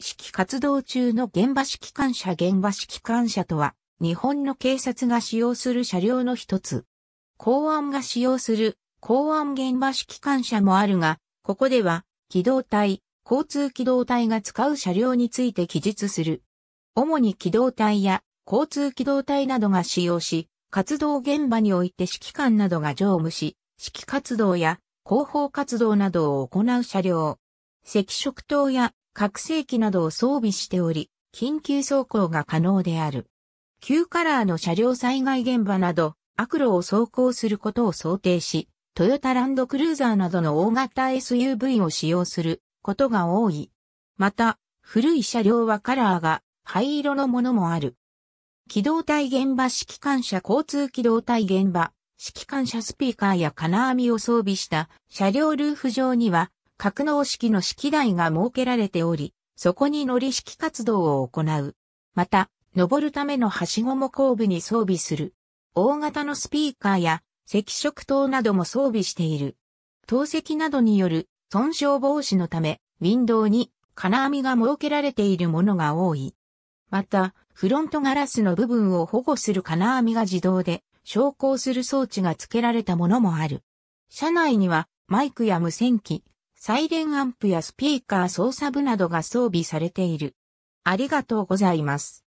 指揮活動中の現場指揮官車現場指揮官車とは、日本の警察が使用する車両の一つ。公安が使用する公安現場指揮官車もあるが、ここでは、機動隊、交通機動隊が使う車両について記述する。主に機動隊や交通機動隊などが使用し、活動現場において指揮官などが乗務し、指揮活動や広報活動などを行う車両。赤色灯や拡声機などを装備しており、緊急走行が可能である。旧カラーの車両災害現場など、悪路を走行することを想定し、トヨタランドクルーザーなどの大型 SUV を使用することが多い。また、古い車両はカラーが灰色のものもある。機動隊現場指揮官車交通機動隊現場指揮官車スピーカーや金網を装備した車両ルーフ上には格納式の式台が設けられており、そこに乗り式活動を行う。また、登るためのはしごも後部に装備する。大型のスピーカーや赤色灯なども装備している。透析などによる損傷防止のため、ウィンドウに金網が設けられているものが多い。また、フロントガラスの部分を保護する金網が自動で昇降する装置が付けられたものもある。車内にはマイクや無線機、サイレンアンプやスピーカー操作部などが装備されている。ありがとうございます。